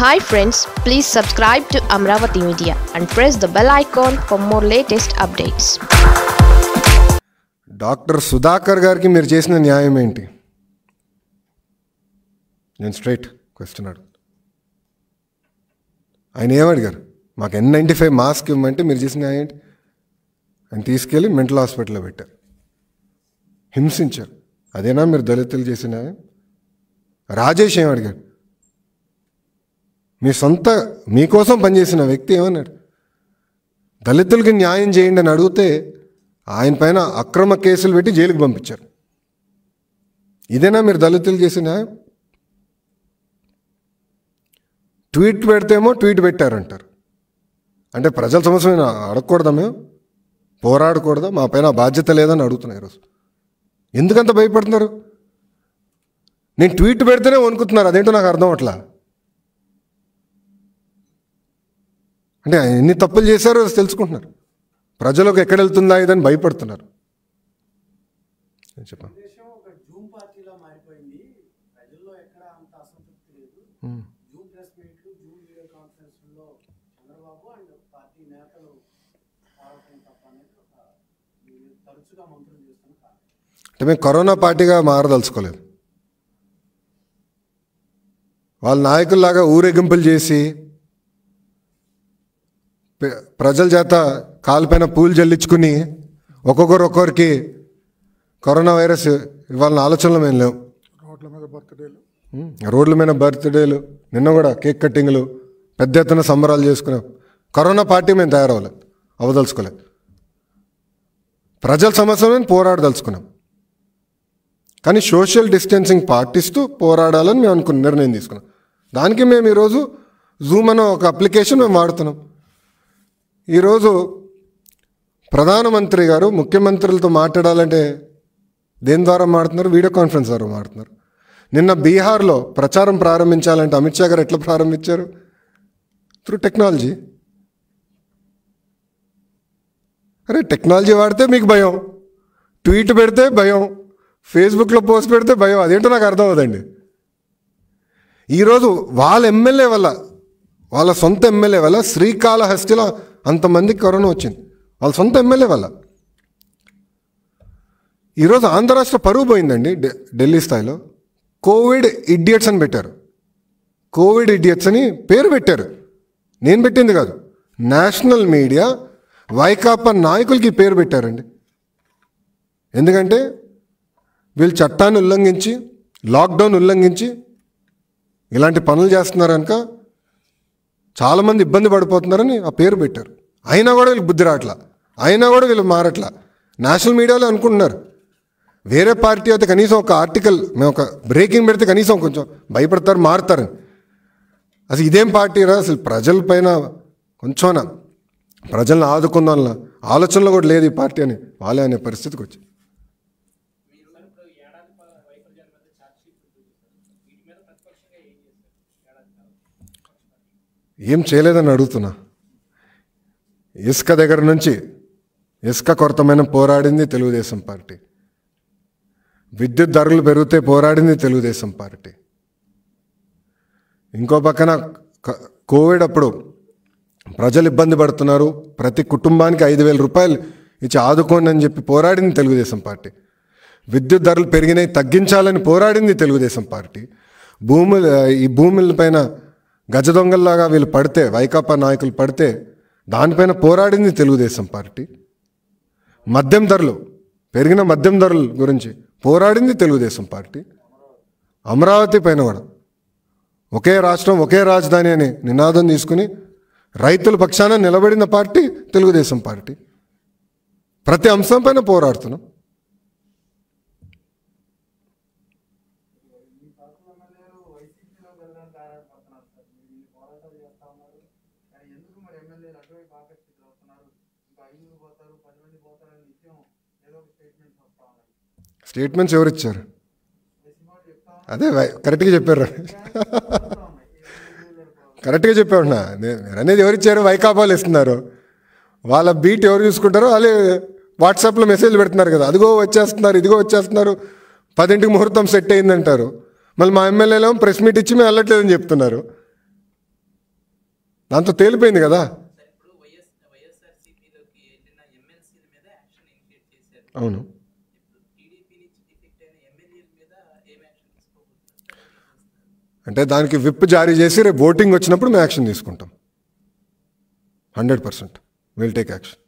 hi friends please subscribe to Amaravati media and press the bell icon for more latest updates doctor Sudhakar గారికి మీరు చేసిన న్యాయం ఏంటి నేను స్ట్రైట్ క్వశ్చన్ అడుగు ఆయన ఏమడిగారు మాకు ఎన్ నైంటీ ఫైవ్ మాస్క్ ఇవ్వమంటే మీరు చేసిన న్యాయం ఏంటి ఆయన తీసుకెళ్ళి మెంటల్ హాస్పిటల్లో పెట్టారు హింసించారు అదేనా మీరు దళితులు చేసిన రాజేష్ ఏమడిగారు మీ సొంత మీకోసం పనిచేసిన వ్యక్తి ఏమన్నాడు దళితులకి న్యాయం చేయండి అని అడిగితే ఆయన పైన అక్రమ కేసులు పెట్టి జైలుకి పంపించారు ఇదేనా మీరు దళితులు చేసిన న్యాయం ట్వీట్ పెడితేమో ట్వీట్ పెట్టారంటారు అంటే ప్రజల సమస్య అడగకూడదా మేము పోరాడకూడదా మా పైన బాధ్యత లేదని అడుగుతున్నారు ఈరోజు ఎందుకంత భయపడుతున్నారు నేను ట్వీట్ పెడితేనే వణుకుతున్నారు అదేంటో నాకు అర్థం అవట్లా అంటే ఎన్ని తప్పులు చేశారో తెలుసుకుంటున్నారు ప్రజలకు ఎక్కడ వెళ్తుందా ఇదని భయపడుతున్నారు చెప్పండి అంటే మేము కరోనా పార్టీగా మారదలుచుకోలేదు వాళ్ళ నాయకుల్లాగా ఊరేగింపులు చేసి ప్రజల చేత కాలిపోయిన పూలు జల్లించుకుని ఒక్కొక్కరు ఒక్కొక్కరికి కరోనా వైరస్ ఇవ్వాలని ఆలోచనలు ఏం లేవు రోడ్ల మీద బర్త్డేలు రోడ్ల మీద బర్త్డేలు నిన్న కూడా కేక్ కట్టింగ్లు పెద్ద ఎత్తున సంబరాలు చేసుకున్నాం కరోనా పార్టీ మేము తయారవ్వలేదు అవదలుచుకోలేదు ప్రజల సమస్యలను పోరాడదలుచుకున్నాం కానీ సోషల్ డిస్టెన్సింగ్ పాటిస్తూ పోరాడాలని మేము అనుకున్న నిర్ణయం తీసుకున్నాం దానికి మేము ఈరోజు జూమ్ అనే ఒక అప్లికేషన్ మేము వాడుతున్నాం ఈరోజు ప్రధానమంత్రి గారు ముఖ్యమంత్రులతో మాట్లాడాలంటే దేని ద్వారా మాడుతున్నారు వీడియో కాన్ఫరెన్స్ ద్వారా మాడుతున్నారు నిన్న బీహార్లో ప్రచారం ప్రారంభించాలంటే అమిత్ షా గారు ఎట్లా ప్రారంభించారు త్రూ టెక్నాలజీ అరే టెక్నాలజీ వాడితే మీకు భయం ట్వీట్ పెడితే భయం ఫేస్బుక్లో పోస్ట్ పెడితే భయం అదేంటో నాకు అర్థం అవుదండి ఈరోజు వాళ్ళ ఎమ్మెల్యే వల్ల వాళ్ళ సొంత ఎమ్మెల్యే వల్ల శ్రీకాళహస్తిలో అంతమందికి కరోనా వచ్చింది వాళ్ళ సొంత ఎమ్మెల్యే వాళ్ళ ఈరోజు ఆంధ్ర రాష్ట్ర పరువు పోయిందండి ఢిల్లీ స్థాయిలో కోవిడ్ ఇడియట్స్ అని పెట్టారు కోవిడ్ ఇడియట్స్ అని పేరు పెట్టారు నేను పెట్టింది కాదు నేషనల్ మీడియా వైకాపా నాయకులకి పేరు పెట్టారండి ఎందుకంటే వీళ్ళు చట్టాన్ని ఉల్లంఘించి లాక్డౌన్ ఉల్లంఘించి ఇలాంటి పనులు చేస్తున్నారు కనుక చాలామంది ఇబ్బంది పడిపోతున్నారని ఆ పేరు పెట్టారు అయినా కూడా వీళ్ళు బుద్ధి రావట్లా అయినా కూడా వీళ్ళు మారట్లా నేషనల్ మీడియాలో అనుకుంటున్నారు వేరే పార్టీ అయితే కనీసం ఒక ఆర్టికల్ మేము ఒక బ్రేకింగ్ పెడితే కనీసం కొంచెం భయపడతారు మారుతారు అసలు ఇదేం పార్టీ రా అసలు ప్రజల పైన కొంచెంనా ప్రజలను ఆదుకుందాంలా ఆలోచనలో కూడా లేదు ఈ పార్టీ అని వాళ్ళే అనే పరిస్థితికి వచ్చి ఏం చేయలేదని అడుగుతున్నా ఇసుక దగ్గర నుంచి ఇసుక కొరతమైన పోరాడింది తెలుగుదేశం పార్టీ విద్యుత్ ధరలు పెరిగితే పోరాడింది తెలుగుదేశం పార్టీ ఇంకో పక్కన కోవిడ్ అప్పుడు ప్రజలు ఇబ్బంది పడుతున్నారు ప్రతి కుటుంబానికి ఐదు వేల రూపాయలు ఇచ్చి ఆదుకోండి అని చెప్పి పోరాడింది తెలుగుదేశం పార్టీ విద్యుత్ ధరలు పెరిగినాయి తగ్గించాలని పోరాడింది తెలుగుదేశం పార్టీ భూములు ఈ పైన గజ దొంగల్లాగా వీళ్ళు పడితే వైకాపా నాయకులు పడితే దానిపైన పోరాడింది తెలుగుదేశం పార్టీ మద్యం ధరలు పెరిగిన మద్యం ధరల గురించి పోరాడింది తెలుగుదేశం పార్టీ అమరావతి పైన కూడా ఒకే రాష్ట్రం ఒకే రాజధాని అని నినాదం తీసుకుని రైతుల పక్షాన నిలబడిన పార్టీ తెలుగుదేశం పార్టీ ప్రతి అంశంపైన పోరాడుతున్నాం బాగా అవుతున్నారు ఇంకా పోతారు పది మంది నిత్యం ఏదో ఒక స్టేట్మెంట్స్ స్టేట్మెంట్స్ ఎవరు ఇచ్చారు అదే కరెక్ట్గా చెప్పారు కరెక్ట్గా చెప్పారు నా అనేది ఎవరు ఇచ్చారు వైకాపాలు ఇస్తున్నారు వాళ్ళ బీట్ ఎవరు చూసుకుంటారో వాళ్ళే వాట్సాప్లో మెసేజ్లు పెడుతున్నారు కదా అదిగో వచ్చేస్తున్నారు ఇదిగో వచ్చేస్తున్నారు పదింటికి ముహూర్తం సెట్ అయిందంటారు మళ్ళీ మా ఎమ్మెల్యేలో ప్రెస్ మీట్ ఇచ్చి మేము వెళ్ళట్లేదని చెప్తున్నారు దాంతో తేలిపోయింది కదా అవును అంటే దానికి విప్ జారీ చేసి రేపు ఓటింగ్ వచ్చినప్పుడు మేము యాక్షన్ తీసుకుంటాం hundred percent will take action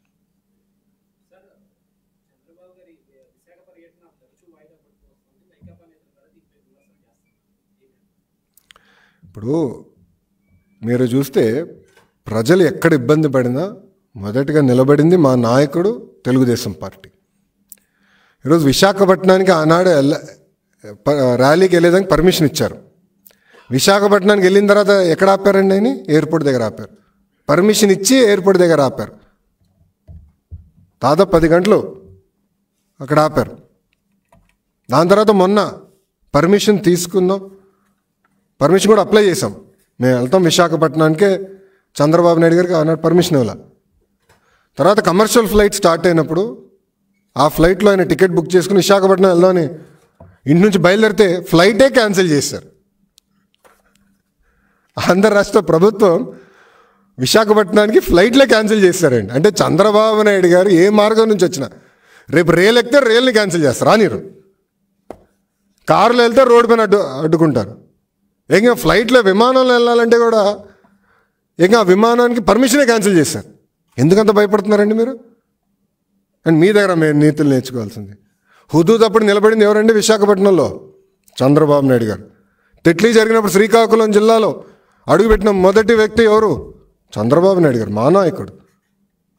ఇప్పుడు మీరు చూస్తే ప్రజలు ఎక్కడ ఇబ్బంది పడినా మొదటిగా నిలబడింది మా నాయకుడు తెలుగుదేశం పార్టీ ఈరోజు విశాఖపట్నానికి ఆనాడు వెళ్ళ ర్యాలీకి వెళ్ళేదానికి పర్మిషన్ ఇచ్చారు విశాఖపట్నానికి వెళ్ళిన తర్వాత ఎక్కడ ఆపారండి ఆయన ఎయిర్పోర్ట్ దగ్గర ఆపారు పర్మిషన్ ఇచ్చి ఎయిర్పోర్ట్ దగ్గర ఆపారు దాదాపు పది గంటలు అక్కడ ఆపారు దాని తర్వాత మొన్న పర్మిషన్ తీసుకుందాం పర్మిషన్ కూడా అప్లై చేసాం మేము వెళ్తాం విశాఖపట్నానికే చంద్రబాబు నాయుడు గారికి ఆనాడు పర్మిషన్ ఇవ్వాలి తర్వాత కమర్షియల్ ఫ్లైట్ స్టార్ట్ అయినప్పుడు ఆ ఫ్లైట్లో ఆయన టికెట్ బుక్ చేసుకుని విశాఖపట్నం వెళ్దామని ఇంటి నుంచి బయలుదేరితే ఫ్లైటే క్యాన్సిల్ చేశారు ఆంధ్ర రాష్ట్ర ప్రభుత్వం విశాఖపట్నానికి ఫ్లైట్లే క్యాన్సిల్ చేస్తారండి అంటే చంద్రబాబు నాయుడు గారు ఏ మార్గం నుంచి వచ్చినా రేపు రేల్ ఎక్కితే రేల్ని క్యాన్సిల్ చేస్తారు రానిరు కారులో వెళ్తే రోడ్డు పైన అడ్డు అడ్డుకుంటారు ఇంకా ఫ్లైట్లో విమానంలో వెళ్ళాలంటే కూడా ఇంకా విమానానికి పర్మిషనే క్యాన్సిల్ చేశారు ఎందుకంత భయపడుతున్నారండి మీరు అండ్ మీ దగ్గర మీరు నీతులు నేర్చుకోవాల్సింది హుదూద్ అప్పుడు నిలబడింది ఎవరండి విశాఖపట్నంలో చంద్రబాబు నాయుడు గారు తిట్లీ జరిగినప్పుడు శ్రీకాకుళం జిల్లాలో అడుగుపెట్టిన మొదటి వ్యక్తి ఎవరు చంద్రబాబు నాయుడు గారు మా నాయకుడు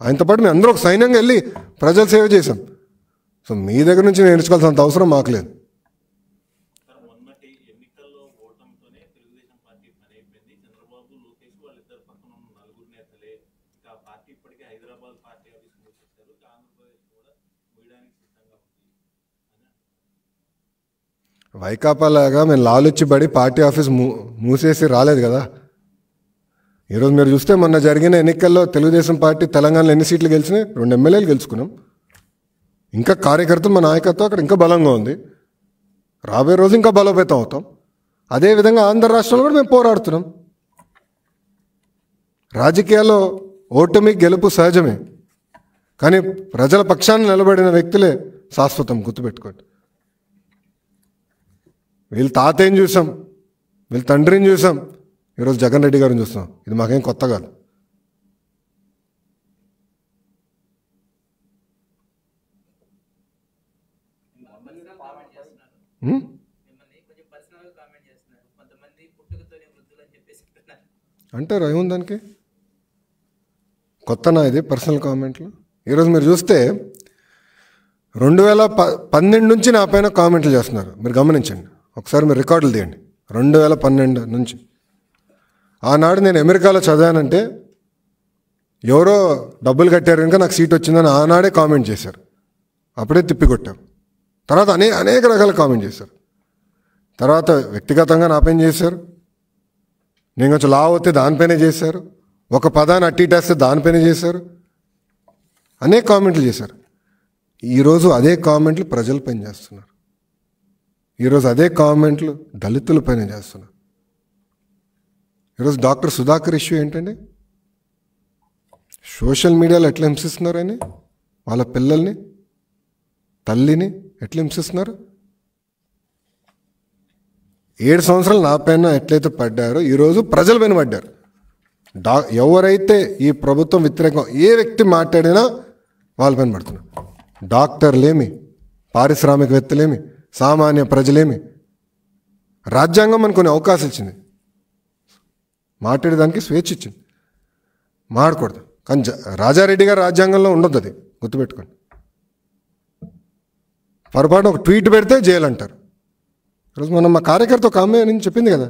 ఆయనతో పాటు మేము అందరూ ఒక సైన్యంగా వెళ్ళి ప్రజలు సేవ చేశాం సో మీ దగ్గర నుంచి నేర్చుకోవాల్సినంత అవసరం మాకు లేదు వైకాపా లాగా మేము లాలొచ్చిబడి పార్టీ ఆఫీస్ మూ మూసేసి రాలేదు కదా ఈరోజు మీరు చూస్తే మొన్న జరిగిన ఎన్నికల్లో తెలుగుదేశం పార్టీ తెలంగాణలో ఎన్ని సీట్లు గెలిచినాయి రెండు ఎమ్మెల్యేలు గెలుచుకున్నాం ఇంకా కార్యకర్తలు మా నాయకత్వం అక్కడ ఇంకా బలంగా ఉంది రాబోయే రోజు ఇంకా బలోపేతం అవుతాం అదేవిధంగా ఆంధ్ర రాష్ట్రంలో కూడా మేము పోరాడుతున్నాం రాజకీయాల్లో ఓటమి గెలుపు సహజమే కానీ ప్రజల పక్షాన్ని నిలబడిన వ్యక్తులే శాశ్వతం గుర్తుపెట్టుకోండి వీళ్ళ తాతయ్యని చూసాం వీళ్ళ తండ్రిని చూసాం ఈరోజు జగన్ రెడ్డి గారిని చూస్తాం ఇది మాకేం కొత్త కాదు అంటే ఏముంది దానికి కొత్తనా ఇది పర్సనల్ కామెంట్లు ఈరోజు మీరు చూస్తే రెండు వేల ప పన్నెండు నుంచి నా పైన కామెంట్లు చేస్తున్నారు మీరు గమనించండి ఒకసారి మీరు రికార్డులు తీయండి రెండు వేల పన్నెండు నుంచి ఆనాడు నేను అమెరికాలో చదివానంటే ఎవరో డబ్బులు కట్టారు కనుక నాకు సీట్ వచ్చిందని ఆనాడే కామెంట్ చేశారు అప్పుడే తిప్పికొట్టారు తర్వాత అనే అనేక రకాల కామెంట్ చేశారు తర్వాత వ్యక్తిగతంగా నా పైన చేశారు నేను కొంచెం లావ్ అవుతే దానిపైనే చేశారు ఒక పదాన్ని అట్టిటేస్తే దానిపైనే చేశారు అనేక కామెంట్లు చేశారు ఈరోజు అదే కామెంట్లు ప్రజలపైన చేస్తున్నారు ఈరోజు అదే కామెంట్లు దళితుల పైన చేస్తున్నారు ఈరోజు డాక్టర్ సుధాకర్ ఇష్యూ ఏంటండి సోషల్ మీడియాలో ఎట్లా హింసిస్తున్నారని వాళ్ళ పిల్లల్ని తల్లిని ఎట్లా హింసిస్తున్నారు ఏడు సంవత్సరాలు నా పైన ఎట్లయితే పడ్డారో ఈరోజు ప్రజల పైన పడ్డారు డా ఎవరైతే ఈ ప్రభుత్వం వ్యతిరేకం ఏ వ్యక్తి మాట్లాడినా వాళ్ళ పైన పడుతున్నారు డాక్టర్లేమి పారిశ్రామికవేత్తలేమి సామాన్య ప్రజలేమి రాజ్యాంగం అని కొన్ని అవకాశం ఇచ్చింది మాట్లాడేదానికి స్వేచ్ఛ ఇచ్చింది మాడకూడదు కానీ రాజారెడ్డి గారు రాజ్యాంగంలో ఉండొద్దు అది గుర్తుపెట్టుకోండి పొరపాటున ఒక ట్వీట్ పెడితే జైలు అంటారు ఈరోజు మనం మా కార్యకర్త ఒక అమ్మాయి అని చెప్పింది కదా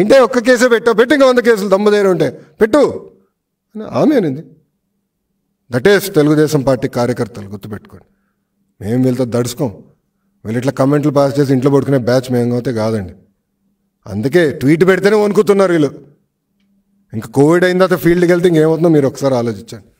ఏంటే ఒక్క కేసే పెట్టావు పెట్టి ఇంకా వంద కేసులు దమ్ముదేరు ఉంటే పెట్టు అని ఆమె అనింది దట్ ఈస్ తెలుగుదేశం పార్టీ కార్యకర్తలు గుర్తుపెట్టుకోండి మేము వెళ్తే దడుచుకోం వీళ్ళు ఇట్లా కమెంట్లు పాస్ చేసి ఇంట్లో పడుకునే బ్యాచ్ మేము అయితే కాదండి అందుకే ట్వీట్ పెడితేనే వణుకుతున్నారు వీళ్ళు ఇంకా కోవిడ్ అయిన తర్వాత ఫీల్డ్కి వెళ్తే ఇంకేమవుతుందో మీరు ఒకసారి ఆలోచించండి